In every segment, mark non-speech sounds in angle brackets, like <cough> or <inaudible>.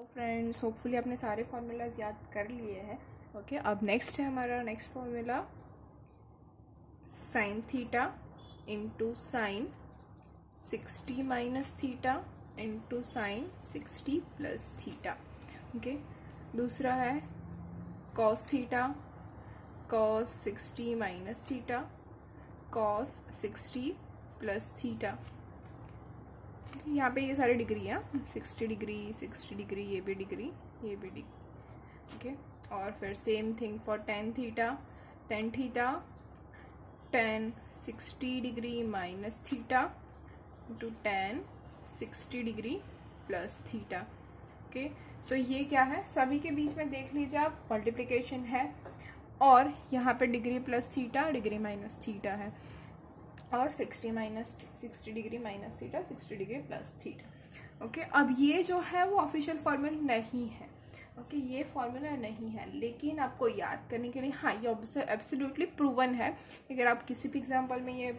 तो friends hopefully आपने सारे फार्मूलाज याद कर लिए हैं ओके अब नेक्स्ट है हमारा next formula sine theta into sine sixty minus theta into sine sixty plus theta okay दूसरा है cos theta cos sixty minus theta cos sixty plus theta यहाँ पे ये सारे डिग्री हैं सिक्सटी डिग्री सिक्सटी डिग्री ये भी डिग्री ये भी डिग्री ओके okay? और फिर same thing for tan theta tan theta tan sixty degree minus theta into tan sixty degree plus theta okay तो ये क्या है सभी के बीच में देख लीजिए आप मल्टीप्लिकेशन है और यहाँ पे degree plus theta degree minus theta है और 60 minus 60 degree minus theta 60 degree plus theta okay अब ये जो है वो ऑफिशियल फॉर्मूला नहीं है ओके ये फॉर्मूला नहीं है लेकिन आपको याद करने के लिए हाँ ये एब्सोल्युटली प्रूवन है अगर आप किसी भी एग्जाम्पल में ये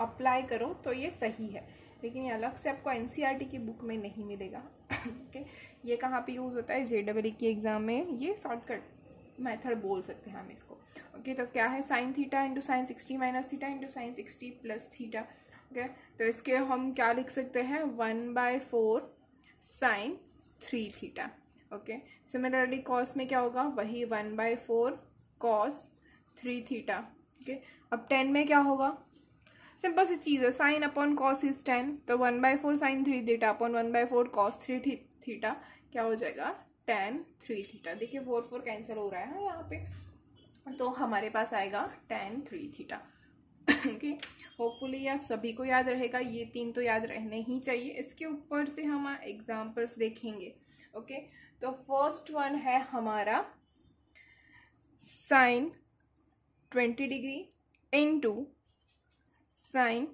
अप्लाई करो तो ये सही है लेकिन ये अलग से आपको एन e की बुक में नहीं मिलेगा ओके <coughs> ये कहाँ पर यूज़ होता है जे डबल की एग्ज़ाम में ये शॉर्टकट मेथड बोल सकते हैं हम इसको ओके okay, तो क्या है sine theta into sine sixty minus theta into sine sixty plus theta okay तो इसके हम क्या लिख सकते हैं one by four sine three theta okay similarly cos में क्या होगा वही one by four cos three theta okay अब टेन में क्या होगा सिंपल सी चीज़ है sine upon cos is tan तो one by four sine three theta upon one by four cos three theta क्या हो जाएगा टेन थ्री थीटा देखिए फोर फोर कैंसिल हो रहा है यहाँ पे तो हमारे पास आएगा tan three theta okay hopefully आप सभी को याद रहेगा ये तीन तो याद रहने ही चाहिए इसके ऊपर से हम एग्जाम्पल्स देखेंगे ओके okay? तो फर्स्ट वन है हमारा sine twenty degree into sine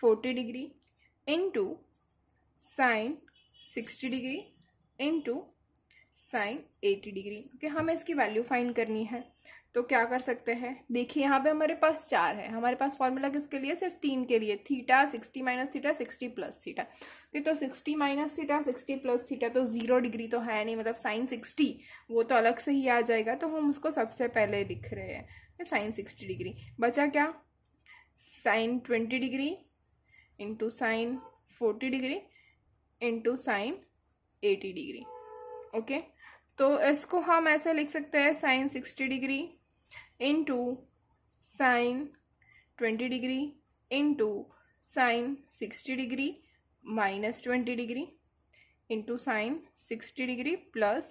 forty degree into sine sixty degree into sine eighty degree क्योंकि हमें इसकी वैल्यू फाइंड करनी है तो क्या कर सकते हैं देखिए यहाँ पे हमारे पास चार है हमारे पास फॉर्मूला किसके लिए सिर्फ तीन के लिए theta sixty minus theta sixty plus theta तो sixty minus theta sixty plus theta तो जीरो डिग्री तो है नहीं मतलब साइन सिक्सटी वो तो अलग से ही आ जाएगा तो हम उसको सबसे पहले लिख रहे हैं साइन सिक्सटी डिग्री बचा क्या sine twenty degree into sine forty degree into sine eighty degree okay तो इसको हम ऐसे लिख सकते हैं sine sixty degree into sine twenty degree into sine sixty degree minus twenty degree into sine sixty degree plus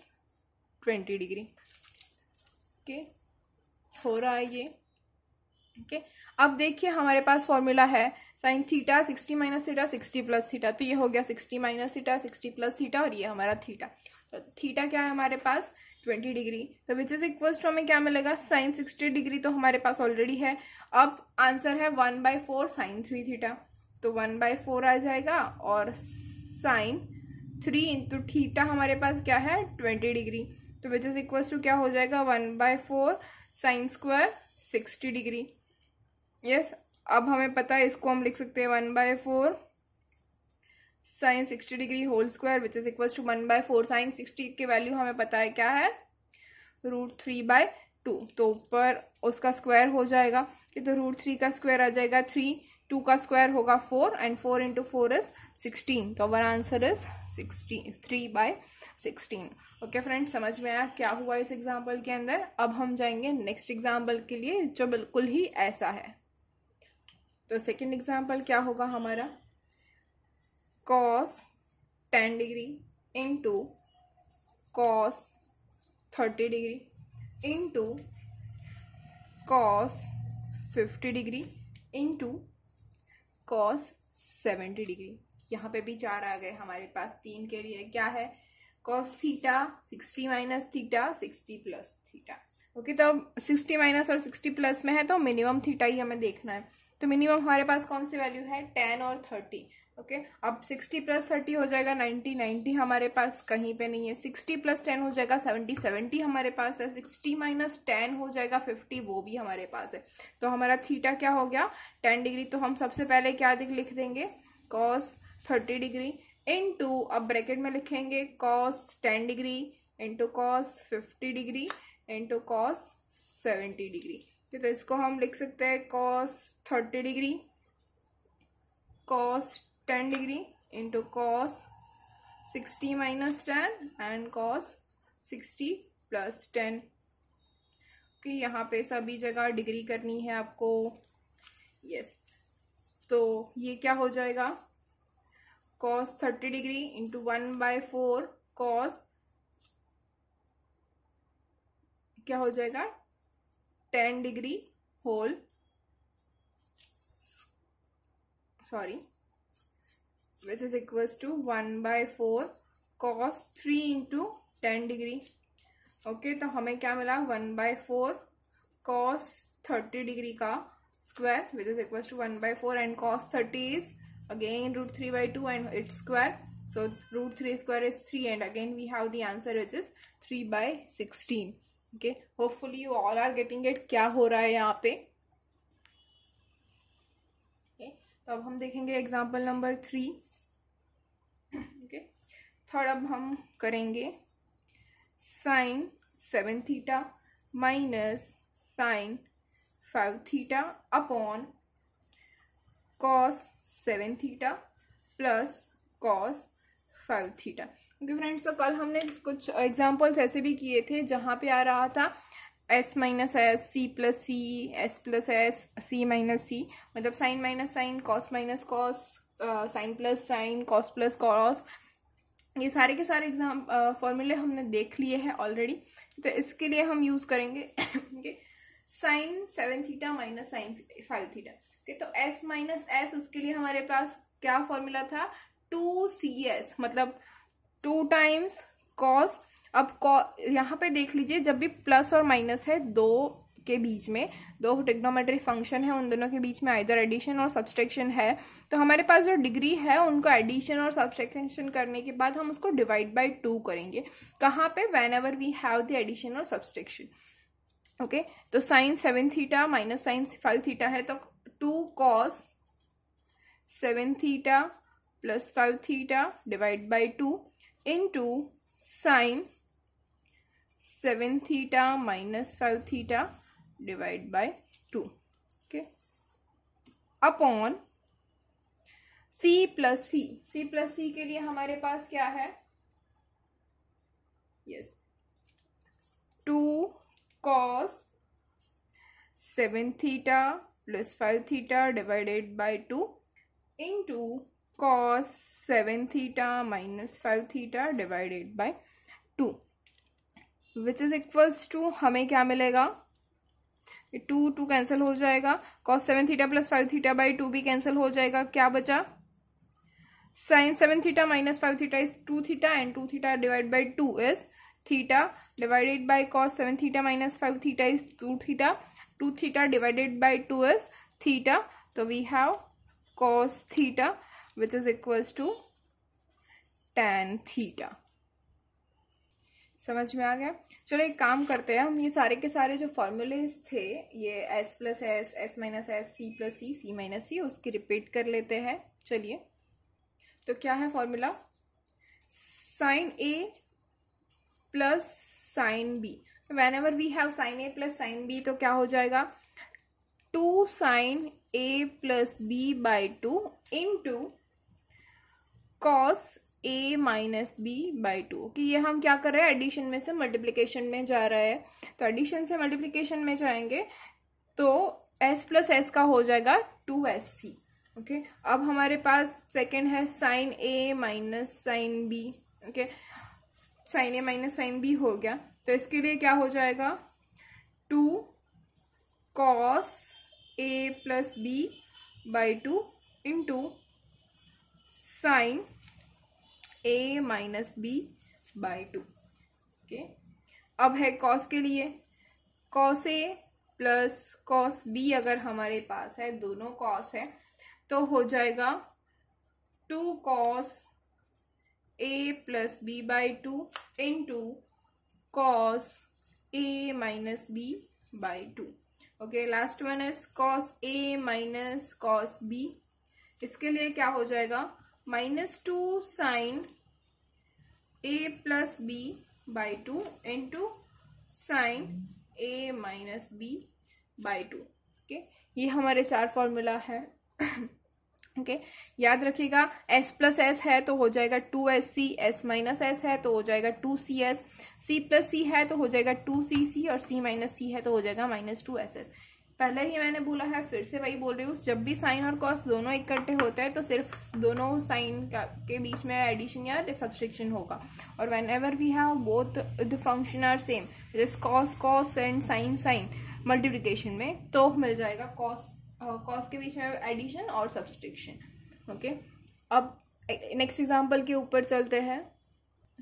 twenty degree okay हो रहा है ये ओके है अब देखिए हमारे पास फॉर्मूला है sine theta sixty minus theta sixty plus theta तो ये हो गया sixty minus theta sixty plus theta और ये हमारा थीटा तो थीटा क्या है हमारे पास ट्वेंटी डिग्री तो विच इज़ इक्वल्स टू हमें क्या मिलेगा साइन सिक्सटी डिग्री तो हमारे पास ऑलरेडी है अब आंसर है one by four sine three theta तो वन बाई फोर आ जाएगा और साइन थ्री इंटू थीटा हमारे पास क्या है ट्वेंटी डिग्री तो विच इज़ इक्वल्स टू क्या हो जाएगा one by four sine square sixty degree yes अब हमें पता है इसको हम लिख सकते हैं one by four sine sixty degree whole square which is equal to one by four sine sixty के वैल्यू हमें पता है क्या है रूट थ्री बाय टू तो ऊपर उसका स्क्वायर हो जाएगा कि तो रूट थ्री का स्क्वायर आ जाएगा थ्री टू का स्क्वायर होगा four and four into four is sixteen तो our answer is sixteen three by sixteen okay friend समझ में आया क्या हुआ इस एग्जाम्पल के अंदर अब हम जाएंगे नेक्स्ट एग्जाम्पल के लिए जो बिल्कुल ही ऐसा है तो सेकेंड एग्जाम्पल क्या होगा हमारा cos ten degree into cos thirty degree into cos fifty degree into cos seventy degree यहाँ पे भी चार आ गए हमारे पास तीन के लिए क्या है cos theta sixty minus theta sixty plus theta okay तो सिक्सटी माइनस और सिक्सटी प्लस में है तो मिनिमम थीटा ही हमें देखना है तो मिनिमम हमारे पास कौन सी वैल्यू है टेन और थर्टी ओके okay? अब सिक्सटी प्लस थर्टी हो जाएगा नाइन्टी नाइन्टी हमारे पास कहीं पे नहीं है सिक्सटी प्लस टेन हो जाएगा सेवेंटी सेवेंटी हमारे पास है सिक्सटी माइनस टेन हो जाएगा फिफ्टी वो भी हमारे पास है तो हमारा थीटा क्या हो गया टेन डिग्री तो हम सबसे पहले क्या लिख देंगे cos thirty degree into अब ब्रैकेट में लिखेंगे cos ten degree into cos fifty degree into cos seventy degree तो इसको हम लिख सकते हैं cos thirty degree cos ten degree into cos sixty minus ten and cos sixty plus ten कि यहाँ पे सभी जगह डिग्री करनी है आपको यस तो ये क्या हो जाएगा cos thirty degree into one by four cos क्या हो जाएगा ten degree whole sorry which is equals to 1 by 4 cos 3 into 10 degree okay तो हमें क्या मिला one by four cos thirty degree का square which is equals to one by four and cos thirty is again root three by two and its square so root three square is three and again we have the answer which is three by sixteen okay hopefully you all are getting it क्या हो रहा है यहाँ पे okay okay, तो अब हम देखेंगे example number three okay third अब हम करेंगे sine seven theta minus sine five theta upon cos seven theta plus cos five theta क्योंकि फ्रेंड्स तो कल हमने कुछ एग्जाम्पल्स ऐसे भी किए थे जहाँ पे आ रहा था S minus S C plus C S plus S C minus C मतलब sine minus sine cos minus cos sine plus sine cos plus cos ये सारे के सारे एग्जाम फॉर्मूले uh, हमने देख लिए हैं ऑलरेडी तो इसके लिए हम यूज़ करेंगे sine seven theta minus sine five theta ठीक तो एस माइनस एस उसके लिए हमारे पास क्या फॉर्मूला था टू सी एस मतलब टू टाइम्स कॉस अब कॉ यहाँ पे देख लीजिए जब भी प्लस और माइनस है दो के बीच में दो टिग्नोमेट्री फंक्शन है उन दोनों के बीच में आइधर एडिशन और सब्सट्रैक्शन है तो हमारे पास जो डिग्री है उनको एडिशन और सब्सट्रैक्शन करने के बाद हम उसको डिवाइड बाई टू करेंगे कहाँ पे whenever we have the addition और सब्सट्रैक्शन ओके तो sine seven theta minus sine five theta है तो two cos seven theta plus five theta divide by two into sine seven theta minus five theta divide by two okay upon C plus C C plus C के लिए हमारे पास क्या है yes two cos seven theta plus five theta divided by two into cos 7 theta minus 5 theta divided by 2 which is equals to हमें क्या मिलेगा to two cancel हो जाएगा cos seven theta plus five theta by two भी cancel हो जाएगा क्या बचा sine seven theta minus five theta is two theta and two theta divide by two is theta divided by cos seven theta minus five theta is two theta two theta divided by 2 is theta so we have cos theta which is equals to tan theta समझ में आ गया चलो एक काम करते हैं हम ये सारे के सारे जो फॉर्मूलेज थे ये s plus S S minus S C plus C C minus C उसकी रिपीट कर लेते हैं चलिए तो क्या है formula sine A plus sine B whenever we have sine A plus sine B तो क्या हो जाएगा two sine A plus B by two into cos A minus B by two कि ये हम क्या कर रहे हैं एडिशन में से मल्टीप्लिकेशन में जा रहा है तो एडिशन से मल्टीप्लिकेशन में जाएंगे तो एस प्लस एस का हो जाएगा टू एस सी ओके अब हमारे पास सेकेंड है sine A minus sine B okay sine A minus sine B हो गया तो इसके लिए क्या हो जाएगा two cos A plus B by two into sine A minus B by two okay अब है कॉस के लिए cos A plus cos B अगर हमारे पास है दोनों कॉस है तो हो जाएगा two cos A plus B by two into cos A minus B by two okay last one is cos A minus cos B इसके लिए क्या हो जाएगा minus two sine A plus B by two into sine A minus B by two okay ये हमारे चार formula है okay <coughs> okay? याद रखिएगा एस प्लस एस है तो हो जाएगा two S C S minus S है तो हो जाएगा two C S C plus C है तो हो जाएगा टू सी सी और सी माइनस सी है तो हो जाएगा माइनस टू एस एस पहले ही मैंने बोला है फिर से वही बोल रही हूँ जब भी साइन और कॉस दोनों इकट्ठे होते हैं तो सिर्फ दोनों साइन के बीच में एडिशन या सब्सट्रिक्शन होगा और whenever we have both the function are same जैसे cos cos and sine sine multiplication में तो मिल जाएगा कॉस कॉस uh, के बीच में एडिशन और सब्सट्रिक्शन ओके अब नेक्स्ट एग्जाम्पल के ऊपर चलते हैं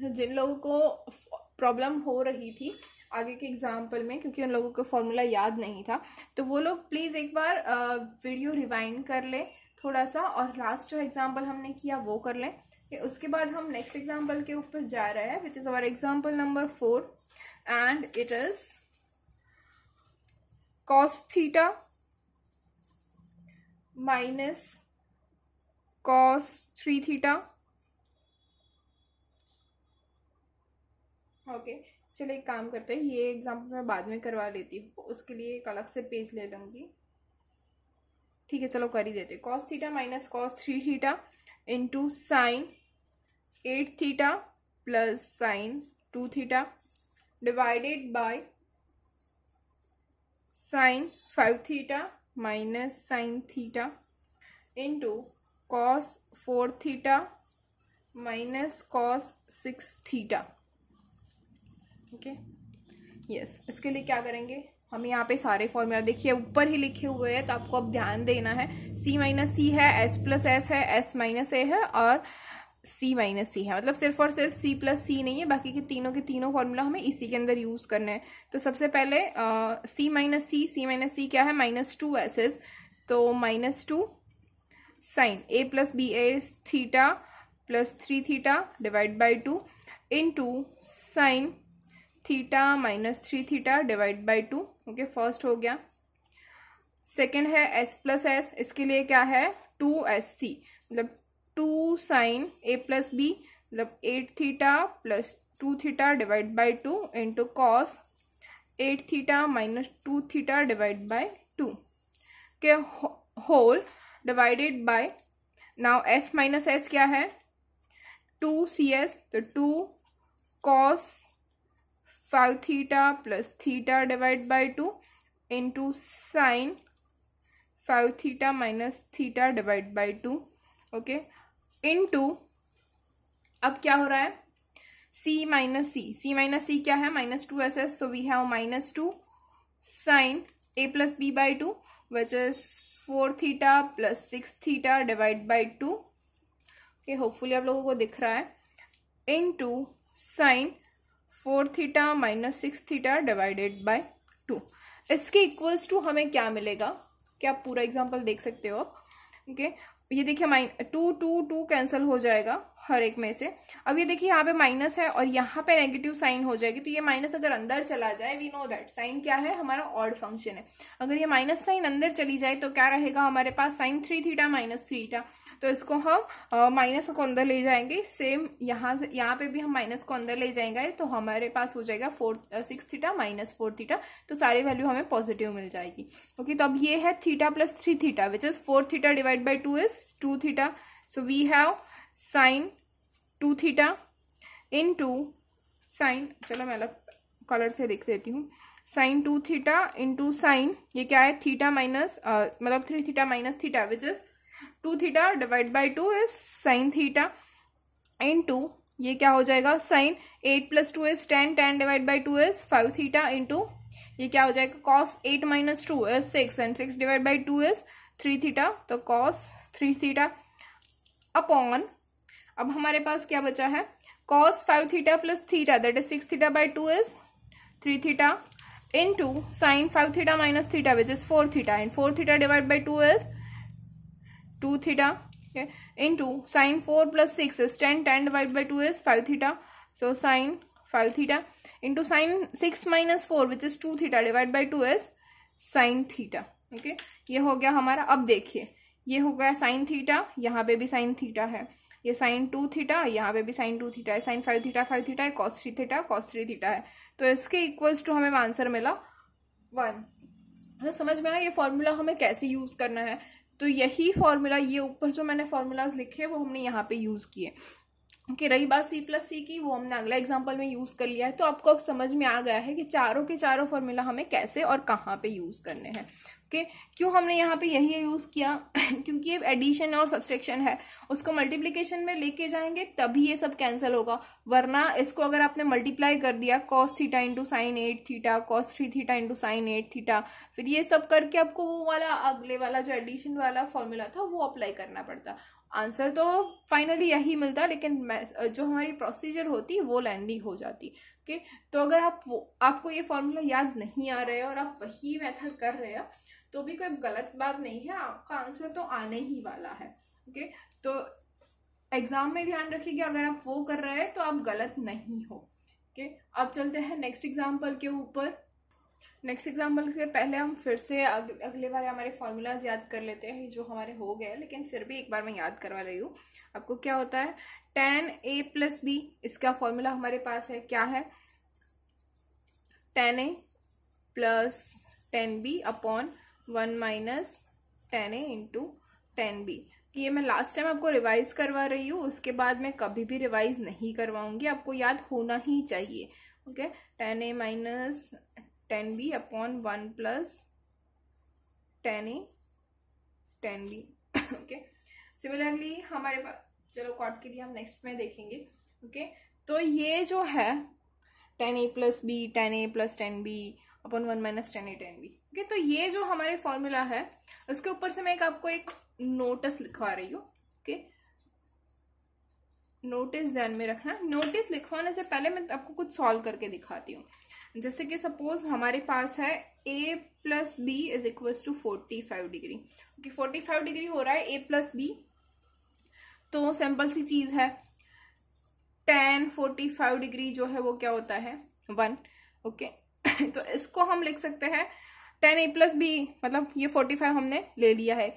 तो जिन लोगों को प्रॉब्लम हो रही थी आगे के एग्ज़ाम्पल में क्योंकि उन लोगों को फॉर्मूला याद नहीं था तो वो लोग प्लीज़ एक बार वीडियो रिवाइंड कर लें थोड़ा सा और लास्ट जो एग्ज़ाम्पल हमने किया वो कर लें उसके बाद हम नेक्स्ट एग्जाम्पल के ऊपर जा रहे हैं which is our example number four and it is cos minus cos three theta okay चलो एक काम करते हैं ये एग्जाम्पल मैं बाद में करवा लेती हूँ उसके लिए एक अलग से पेज ले लूँगी ठीक है चलो कर ही देते cos theta minus cos three theta into sine eight theta plus sine two theta divided by sine five theta minus sine theta into cos four theta minus cos six theta ठीक है यस इसके लिए क्या करेंगे हम यहाँ पे सारे फॉर्मूला देखिए ऊपर ही लिखे हुए हैं तो आपको अब ध्यान देना है सी माइनस सी है एस प्लस एस है एस माइनस ए है और सी माइनस सी है मतलब सिर्फ और सिर्फ सी प्लस सी नहीं है बाकी के तीनों के तीनों फॉर्मूला हमें इसी के अंदर यूज़ करने हैं तो सबसे पहले सी माइनस सी सी माइनस सी क्या है माइनस टू एस एस तो minus two sine A plus B A theta plus three theta divide by two into sine theta minus three theta divide by two okay first हो गया second है S plus S इसके लिए क्या है to S C मतलब two sine A plus B मतलब eight theta plus two theta divide by two into cos eight theta minus two theta divide by two के whole divided by now S minus S क्या है two C S तो two cos five theta plus theta divide by two into sine five theta minus theta divide by two okay इन अब क्या हो रहा है सी माइनस सी सी माइनस सी क्या है minus two S S so we have minus two sine A plus B by two which is four theta plus six theta divide by two okay hopefully आप लोगों को दिख रहा है into sine four theta minus six theta divided by two इसके equals to हमें क्या मिलेगा क्या आप पूरा एग्जाम्पल देख सकते हो आप ओके ये देखिए माइन टू टू टू कैंसिल हो जाएगा हर एक में से अब ये देखिए यहाँ पे माइनस है और यहाँ पे नेगेटिव साइन हो जाएगी तो ये माइनस अगर अंदर चला जाए वी नो दैट साइन क्या है हमारा ऑड फंक्शन है अगर ये माइनस साइन अंदर चली जाए तो क्या रहेगा हमारे पास sine three theta minus three theta तो इसको हम माइनस को अंदर ले जाएंगे सेम यहाँ से यहाँ पे भी हम माइनस को अंदर ले जाएंगे तो हमारे पास हो जाएगा four six theta minus four theta तो सारी वैल्यू हमें पॉजिटिव मिल जाएगी ओके okay, तो अब ये है theta plus three theta which is four theta divide by two is two theta so we have sine two theta into sine चलो मैं अलग कलर से लिख देती हूँ sine two theta into sine ये क्या है थीटा माइनस मतलब three theta minus theta which is two theta divide by two is sine theta into ये क्या हो जाएगा sine eight plus two is ten ten divide by two is five theta into ये क्या हो जाएगा cos eight minus two is six and six divide by two is three theta तो cos three theta upon अब हमारे पास क्या बचा है cos five theta plus theta that is six theta by two is three theta into sine five theta minus theta which is four theta and four theta divide by two is two theta into sine four plus six is ten ten divide by two is five theta so sine five theta into sine six minus four which is two theta divide by two is sine theta okay ये हो गया हमारा अब देखिए ये हो गया sine theta यहाँ पे भी साइन थीटा है ये साइन टू थीटा यहाँ पे भी साइन टू थीटा है sine five theta five theta है cos three theta cos three theta है तो इसके इक्वल्स टू हमें आंसर मिला वन तो समझ में आया ये फॉर्मूला हमें कैसे यूज़ करना है तो यही फॉर्मूला ये ऊपर जो मैंने फॉर्मूलाज लिखे वो हमने यहाँ पे यूज़ किए कि रही बात सी प्लस सी की वो हमने अगला एग्जाम्पल में यूज़ कर लिया है तो आपको अब समझ में आ गया है कि चारों के चारों फॉर्मूला हमें कैसे और कहाँ पे यूज़ करने हैं ओके क्यों हमने यहाँ पे यही यूज़ किया <laughs> क्योंकि ये एडिशन और सब्सट्रेक्शन है उसको मल्टीप्लिकेशन में लेके जाएंगे तभी ये सब कैंसिल होगा वरना इसको अगर आपने मल्टीप्लाई कर दिया cos theta into sine eight theta cos three theta into sine eight theta फिर ये सब करके आपको वो वाला अगले वाला जो एडिशन वाला फॉर्मूला था वो अप्लाई करना पड़ता आंसर तो फाइनली यही मिलता लेकिन जो हमारी प्रोसीजर होती वो लेंदी हो जाती ओके तो अगर आप वो आपको ये फॉर्मूला याद नहीं आ रहे और आप वही मेथड कर रहे हो तो भी कोई गलत बात नहीं है आपका आंसर तो आने ही वाला है ओके तो एग्ज़ाम में ध्यान रखिएगा अगर आप वो कर रहे हैं तो आप गलत नहीं हो ओके अब चलते हैं नेक्स्ट एग्जाम्पल के ऊपर नेक्स्ट एग्जाम्पल के पहले हम फिर से अग, अगले बार हमारे फार्मूलाज याद कर लेते हैं जो हमारे हो गए लेकिन फिर भी एक बार मैं याद करवा रही हूँ आपको क्या होता है टेन ए प्लस बी इसका फॉर्मूला हमारे पास है क्या है ten A plus ten B upon one minus ten A into ten B ये मैं लास्ट टाइम आपको रिवाइज़ करवा रही हूँ उसके बाद मैं कभी भी रिवाइज़ नहीं करवाऊंगी आपको याद होना ही चाहिए okay tan A minus tan B upon one plus ten A ten B okay similarly हमारे पास चलो कॉट के लिए हम नेक्स्ट में देखेंगे ओके okay? तो ये जो है ten A plus B tan A plus ten B upon one minus ten A ten B okay तो ये जो हमारे फॉर्मूला है उसके ऊपर से मैं एक आपको एक नोटिस लिखवा रही हूँ ओके okay? नोटिस ध्यान में रखना नोटिस लिखवाने से पहले मैं आपको कुछ सॉल्व करके दिखाती हूँ जैसे कि सपोज हमारे पास है A plus B is equal to forty five degree okay forty five degree हो रहा है ए प्लस बी तो सिंपल सी चीज़ है टेन फोर्टी फाइव डिग्री जो है वो क्या होता है वन ओके okay. <coughs> तो इसको हम लिख सकते हैं टेन ए प्लस बी मतलब ये फोर्टी फाइव हमने ले लिया है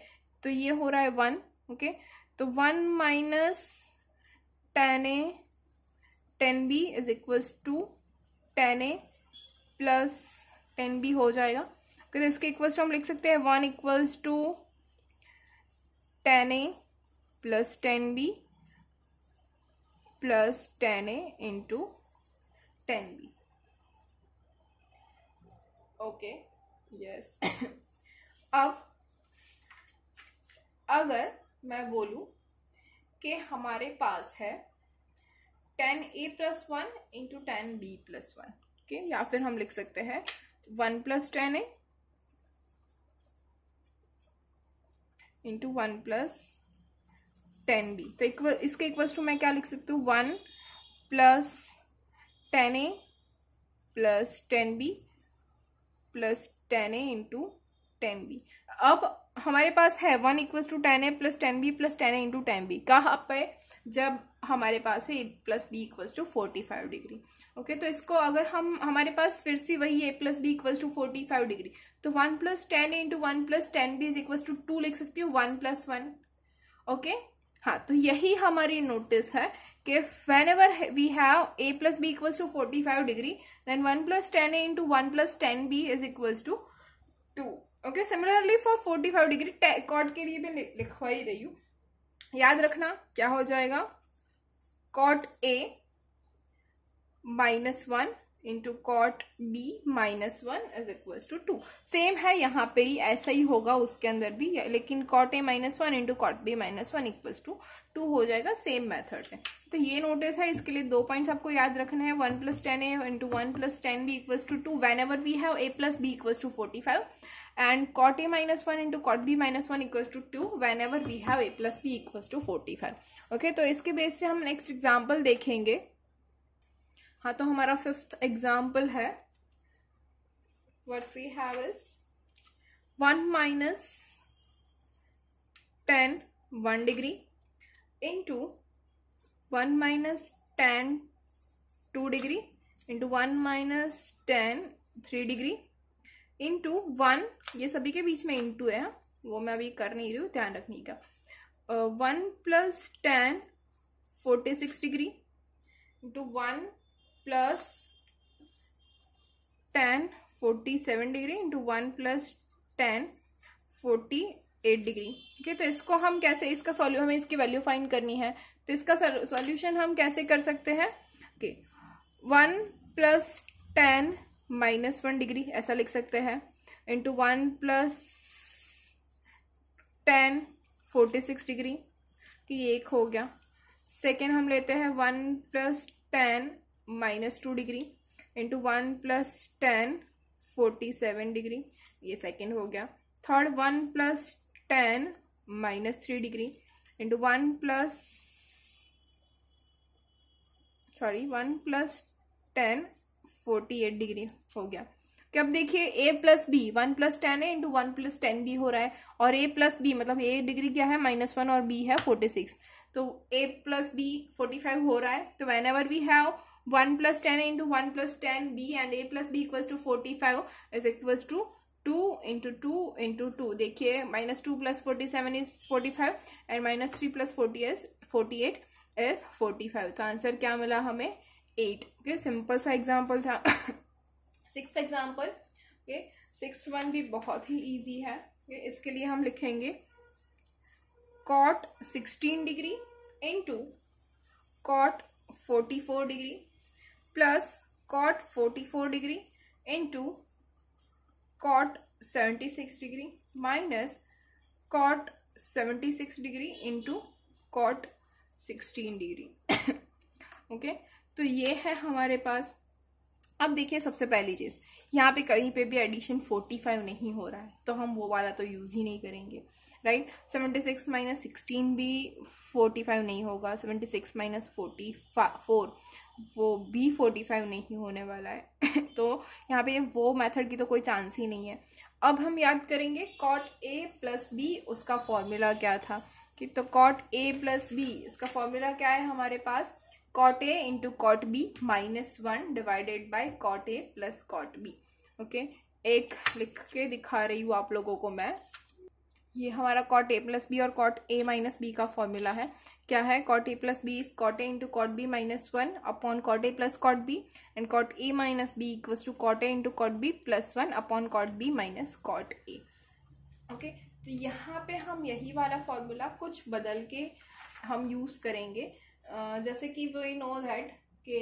तो ये हो रहा है वन ओके okay. तो one minus ten A ten B is equals to ten A plus ten B हो जाएगा ओके तो इसके इक्वल्स टू तो हम लिख सकते हैं one equals to ten A plus ten B plus ten A into ten B okay yes अब अगर मैं बोलूं कि हमारे पास है ten A plus one into ten B plus one okay या फिर हम लिख सकते हैं one plus ten A into one plus ten B तो इक्वल इसके इक्वल्स टू मैं क्या लिख सकती हूँ one plus ten A plus ten B plus ten A into ten B अब हमारे पास है one equal to ten A plus ten B plus ten A into ten B कहाँ पे जब हमारे पास है A plus B equals to forty five degree okay तो इसको अगर हम हमारे पास फिर से वही A plus B equals to forty five degree तो one plus ten into one plus ten B is equals to two लिख सकती हूँ वन प्लस वन ओके हाँ तो यही हमारी नोटिस है कि whenever we have A plus B equals to forty five degree then one plus ten A into one plus ten B is equals to two okay similarly for forty five degree cot के लिए भी लिखवा ही रही हूँ याद रखना क्या हो जाएगा cot A minus one into cot B minus one is equal to two same है यहाँ पे ही ऐसा ही होगा उसके अंदर भी लेकिन cot A minus one into cot B minus one equal to two हो जाएगा सेम मेथड से तो ये नोटिस है इसके लिए दो पॉइंट्स आपको याद रखना है one plus ten A into one plus ten B equal to two whenever we have A plus B equal to forty five and cot a minus 1 into cot b minus 1 equals to 2 whenever we have a plus b equals to 45 okay तो इसके base से हम next example देखेंगे हाँ तो हमारा fifth example है what we have is 1 minus 10 1 degree into 1 minus 10 2 degree into 1 minus 10 3 degree into one ये सभी के बीच में इन टू है वो मैं अभी कर नहीं रही हूँ ध्यान रखने का one plus ten forty six degree into one plus ten forty seven degree into one plus ten forty eight degree ठीक है तो इसको हम कैसे इसका सॉल्यू हमें इसकी वैल्यू फाइंड करनी है तो इसका सॉल्यूशन हम कैसे कर सकते हैं okay one plus ten minus one degree ऐसा लिख सकते हैं into one plus ten forty six degree कि ये एक हो गया सेकेंड हम लेते हैं one plus ten minus two degree into one plus ten forty seven degree ये सेकेंड हो गया third one plus ten minus three degree into one plus sorry one plus ten forty eight degree हो गया कि अब देखिए a plus B one plus ten है into one plus ten भी हो रहा है और a प्लस बी मतलब a डिग्री क्या है माइनस वन और b है फोर्टी सिक्स तो a plus B forty five हो रहा है तो whenever we have one plus ten into one plus ten B and A plus B equals to forty five is equals to two into two into two देखिए minus two plus forty seven is forty five and minus three plus forty is forty eight is forty five तो answer क्या मिला हमें eight okay simple सा example था six example okay six one भी बहुत ही easy है okay, इसके लिए हम लिखेंगे cot sixteen degree into cot forty four degree plus cot forty four degree into cot seventy six degree minus cot seventy six degree into cot sixteen degree okay तो ये है हमारे पास अब देखिए सबसे पहली चीज़ यहाँ पे कहीं पे भी एडिशन 45 नहीं हो रहा है तो हम वो वाला तो यूज़ ही नहीं करेंगे राइट 76 माइनस सिक्सटीन भी 45 नहीं होगा 76 माइनस फोर्टी फोर वो भी 45 नहीं होने वाला है <laughs> तो यहाँ पे वो मेथड की तो कोई चांस ही नहीं है अब हम याद करेंगे कॉट ए प्लस बी उसका फॉर्मूला क्या था कि तो कॉट ए प्लस बी इसका फॉर्मूला क्या है हमारे पास cot A into cot B minus one divided by cot A plus cot B okay okay? एक लिख के दिखा रही हूँ आप लोगों को मैं ये हमारा कॉट ए प्लस बी और कॉट ए माइनस बी का फॉर्मूला है क्या है cot A plus B is cot A into cot B minus one upon cot A plus cot B and cot A minus B equals to cot A into cot B plus one upon cot B minus cot A okay तो यहाँ पे हम यही वाला formula कुछ बदल के हम यूज़ करेंगे जैसे कि वी नो दैट के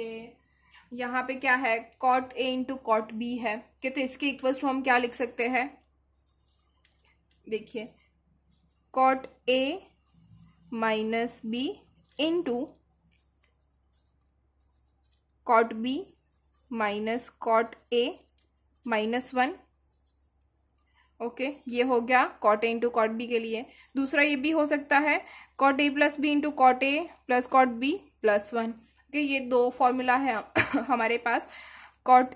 यहाँ पे क्या है cot A into cot B है कि तो इसके इक्वल्स टू हम क्या लिख सकते हैं देखिए cot A minus B into cot B minus cot A minus one okay okay, ये हो गया cot A into cot B के लिए दूसरा ये भी हो सकता है cot A plus B into cot A plus cot B plus one okay ये दो फॉर्मूला है <coughs> हमारे पास कॉट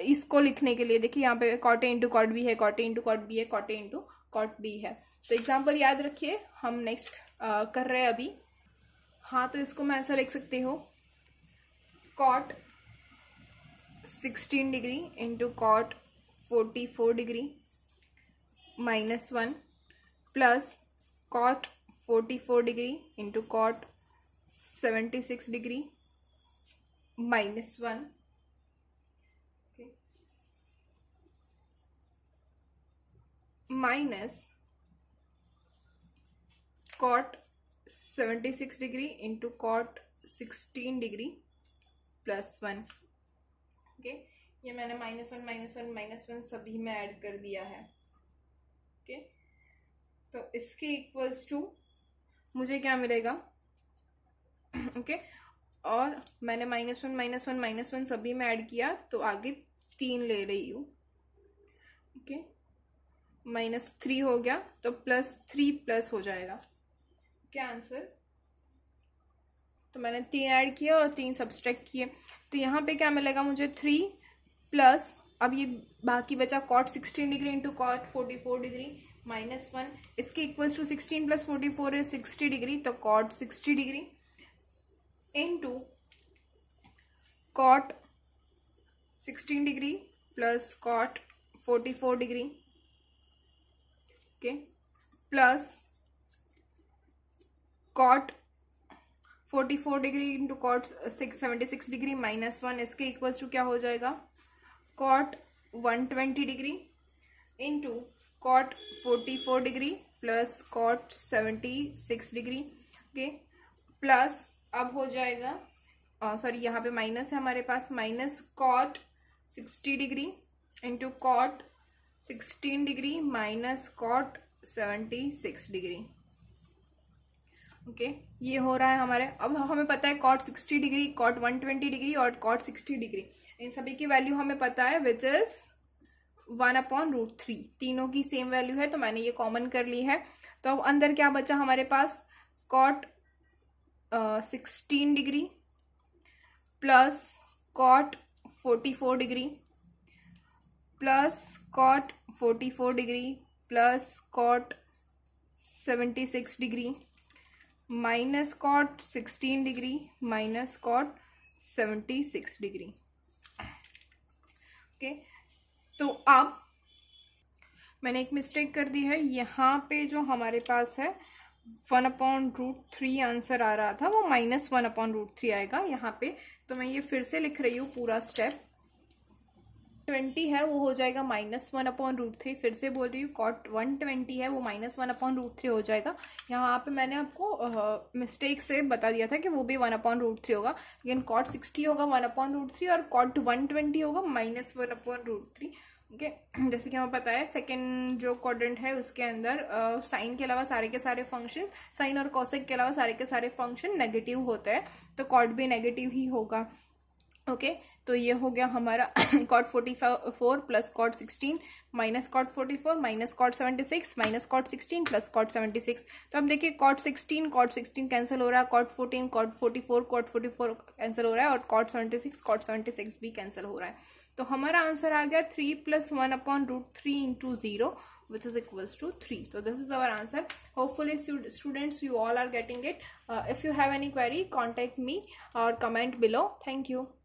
इसको लिखने के लिए देखिए यहाँ पे cot A into cot B है cot A into cot B है cot A into cot B है तो एग्जाम्पल याद रखिए हम नेक्स्ट कर रहे हैं अभी हाँ तो इसको मैं ऐसा लिख सकती हूँ cot sixteen degree into cot forty four degree minus one plus cot forty four degree into cot seventy six degree minus one minus cot seventy six degree into cot sixteen degree plus one okay ये मैंने minus one minus one minus one सभी में add कर दिया है okay तो इसके equals to मुझे क्या मिलेगा <clears throat> ओके okay. और मैंने minus one minus one minus one सभी में ऐड किया तो आगे तीन ले रही हूँ ओके माइनस थ्री हो गया तो प्लस थ्री प्लस हो जाएगा क्या आंसर तो मैंने तीन ऐड किया और तीन सब्सट्रैक्ट किए तो यहाँ पे क्या मिलेगा मुझे थ्री प्लस अब ये बाकी बचा cot sixteen degree into cot forty four degree minus one इसके equals to sixteen plus forty four है सिक्सटी डिग्री तो cot sixty degree into cot sixteen degree plus cot forty four degree okay plus cot forty four degree into cot seventy six degree minus one इसके equals to क्या हो जाएगा cot one twenty degree into cot forty four degree plus cot seventy six degree okay plus अब हो जाएगा sorry uh, यहाँ पे minus है हमारे पास minus cot sixty degree into cot sixteen degree minus cot seventy six degree okay ये हो रहा है हमारे अब हमें पता है cot sixty degree cot one twenty degree और कॉट सिक्सटी डिग्री इन सभी की वैल्यू हमें पता है which is one upon root three तीनों की सेम वैल्यू है तो मैंने ये कॉमन कर ली है तो अब अंदर क्या बचा हमारे पास cot sixteen degree plus cot forty four degree plus cot forty four degree plus cot seventy six degree minus cot sixteen degree minus cot seventy six degree okay तो अब मैंने एक मिस्टेक कर दी है यहाँ पे जो हमारे पास है one upon root three answer आ रहा था वो minus one upon root three आएगा यहाँ पे तो मैं ये फिर से लिख रही हूँ पूरा स्टेप ट्वेंटी है वो हो जाएगा minus one upon root three फिर से बोल रही हूँ कॉट वन ट्वेंटी है वो minus one upon root three हो जाएगा यहाँ पे मैंने आपको मिस्टेक से बता दिया था कि वो भी वन अपॉन रूट थ्री होगा लेकिन कॉट सिक्सटी होगा वन अपॉन रूट थ्री और कॉट वन ट्वेंटी होगा minus one upon root three okay <clears throat> जैसे कि हमें पता है सेकेंड जो कॉर्डेंट है उसके अंदर साइन के अलावा सारे के सारे फंक्शन साइन और कॉसेक के अलावा सारे के सारे फंक्शन नेगेटिव होते हैं तो कॉट भी नेगेटिव ही होगा ओके okay, तो ये हो गया हमारा cot forty four plus cot sixteen minus cot forty four minus cot seventy six minus cot sixteen plus cot seventy six तो अब देखिए cot sixteen cot sixteen cancel हो रहा है cot fourteen cot forty four cot forty four cancel हो रहा है और cot seventy six cot seventy six भी कैंसिल हो रहा है तो हमारा आंसर आ गया three plus one upon root three into zero which is equals to three तो this is our answer hopefully students you all are getting it if you have any query contact me or comment below thank you